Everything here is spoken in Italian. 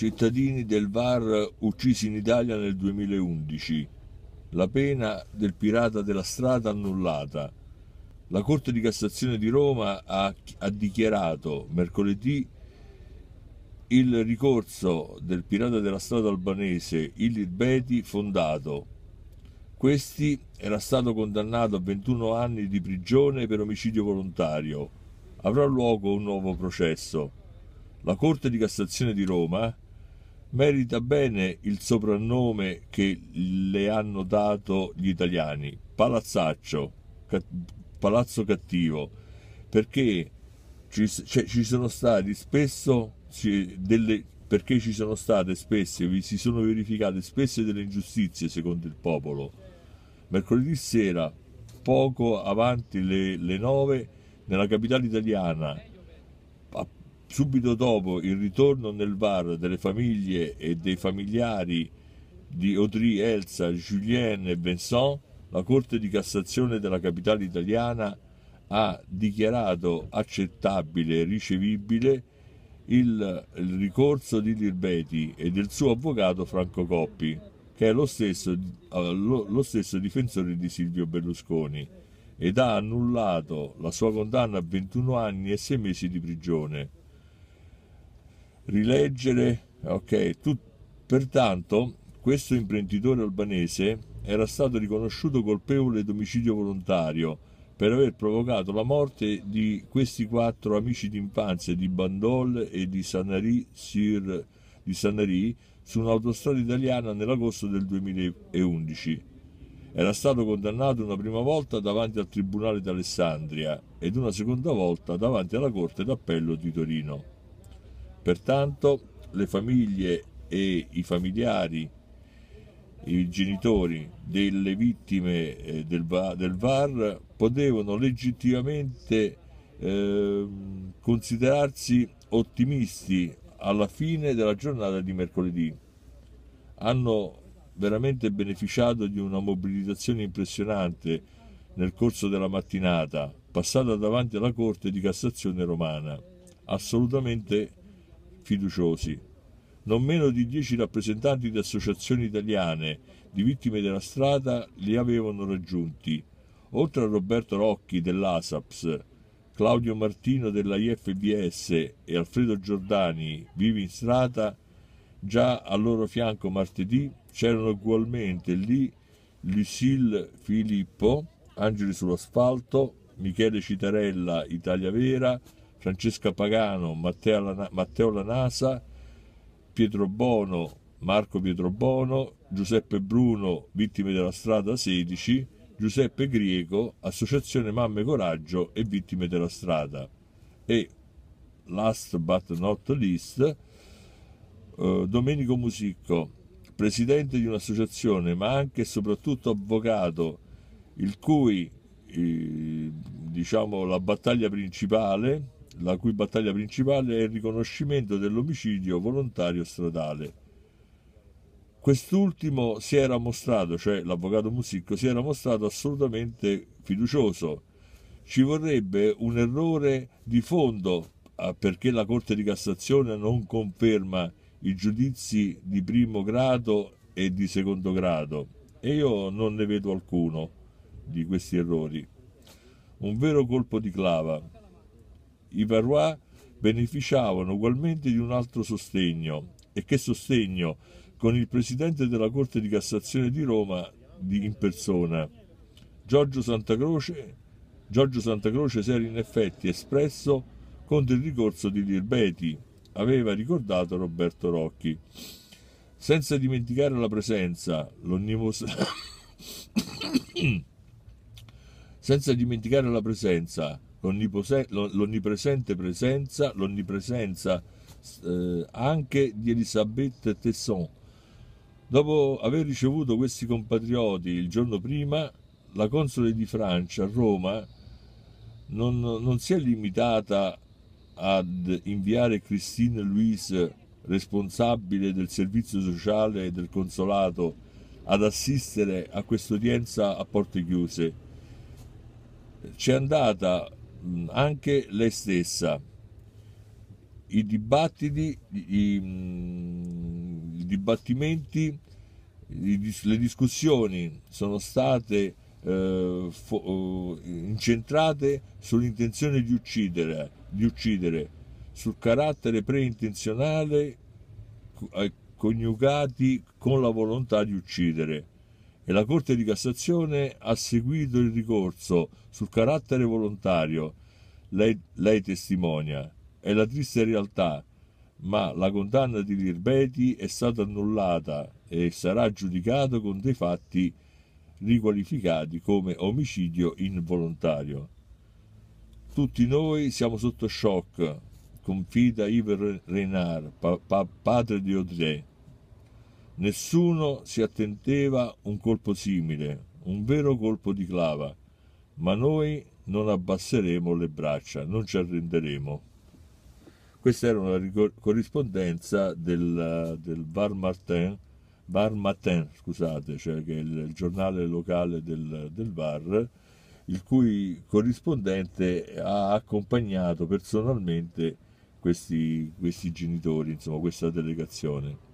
cittadini del VAR uccisi in Italia nel 2011, la pena del pirata della strada annullata. La Corte di Cassazione di Roma ha, ha dichiarato mercoledì il ricorso del pirata della strada albanese Ilir Beti fondato. Questi era stato condannato a 21 anni di prigione per omicidio volontario. Avrà luogo un nuovo processo. La Corte di Cassazione di Roma merita bene il soprannome che le hanno dato gli italiani, Palazzaccio, Palazzo Cattivo, perché ci, cioè, ci sono stati spesso ci, delle perché ci sono state spesso, si sono verificate spesso delle ingiustizie secondo il popolo. Mercoledì sera, poco avanti le, le 9, nella capitale italiana, subito dopo il ritorno nel VAR delle famiglie e dei familiari di Audrey, Elsa, Julien e Vincent, la Corte di Cassazione della capitale italiana ha dichiarato accettabile e ricevibile il, il ricorso di Lirbeti e del suo avvocato Franco Coppi, che è lo stesso, lo, lo stesso difensore di Silvio Berlusconi, ed ha annullato la sua condanna a 21 anni e 6 mesi di prigione rileggere, ok, Tut- pertanto questo imprenditore albanese era stato riconosciuto colpevole d'omicidio volontario per aver provocato la morte di questi quattro amici d'infanzia di Bandol e di Sanari, Sir, di Sanari su un'autostrada italiana nell'agosto del 2011. Era stato condannato una prima volta davanti al Tribunale d'Alessandria ed una seconda volta davanti alla Corte d'Appello di Torino. Pertanto le famiglie e i familiari, i genitori delle vittime eh, del, VAR potevano legittimamente eh, considerarsi ottimisti alla fine della giornata di mercoledì. Hanno veramente beneficiato di una mobilitazione impressionante nel corso della mattinata, passata davanti alla Corte di Cassazione romana, assolutamente fiduciosi. Non meno di dieci rappresentanti di associazioni italiane di vittime della strada li avevano raggiunti, oltre a Roberto Rocchi dell'ASAPS, Claudio Martino della IFBS e Alfredo Giordani, vivi in strada, già al loro fianco martedì c'erano ugualmente lì Lucille Filippo, Angeli sull'asfalto, Michele Citarella, Italia Vera, Francesca Pagano, Matteo Lanasa, Pietro Bono, Marco Pietro Bono, Giuseppe Bruno, Vittime della Strada 16, Giuseppe Griego, Associazione Mamme Coraggio e Vittime della Strada. E last but not least, eh, Domenico Musicco, presidente di un'associazione ma anche e soprattutto avvocato, il cui eh, diciamo, la battaglia principale la cui battaglia principale è il riconoscimento dell'omicidio volontario stradale. Quest'ultimo si era mostrato, cioè l'avvocato Musicco, si era mostrato assolutamente fiducioso. Ci vorrebbe un errore di fondo ah, perché la Corte di Cassazione non conferma i giudizi di primo grado e di secondo grado e io non ne vedo alcuno di questi errori. Un vero colpo di clava i Valois beneficiavano ugualmente di un altro sostegno, e che sostegno, con il presidente della Corte di Cassazione di Roma di, in persona. Giorgio Santacroce, Giorgio Santacroce si era in effetti espresso contro il ricorso di Lirbeti, aveva ricordato Roberto Rocchi. Senza dimenticare la presenza, l'onnivos... senza dimenticare la presenza, l'onnipresente presenza, l'onnipresenza eh, anche di Elisabeth Tesson. Dopo aver ricevuto questi compatrioti il giorno prima, la console di Francia a Roma non, non si è limitata ad inviare Christine Louise, responsabile del servizio sociale del consolato, ad assistere a questa udienza a porte chiuse. C'è andata Mm, anche lei stessa. I dibattiti, i, i mm, dibattimenti, i, le discussioni sono state eh, fo, eh, incentrate sull'intenzione di uccidere, di uccidere, sul carattere preintenzionale eh, coniugati con la volontà di uccidere e la Corte di Cassazione ha seguito il ricorso sul carattere volontario. Lei, lei testimonia, è la triste realtà, ma la condanna di Lirbeti è stata annullata e sarà giudicato con dei fatti riqualificati come omicidio involontario. Tutti noi siamo sotto shock, confida Iver Reynard, pa- pa- padre di Audrey. Nessuno si attendeva un colpo simile, un vero colpo di clava, ma noi non abbasseremo le braccia, non ci arrenderemo. Questa era una corrispondenza del, del Var Martin, Var Matin, scusate, cioè che è il, il giornale locale del, del Var, il cui corrispondente ha accompagnato personalmente questi, questi genitori, insomma, questa delegazione.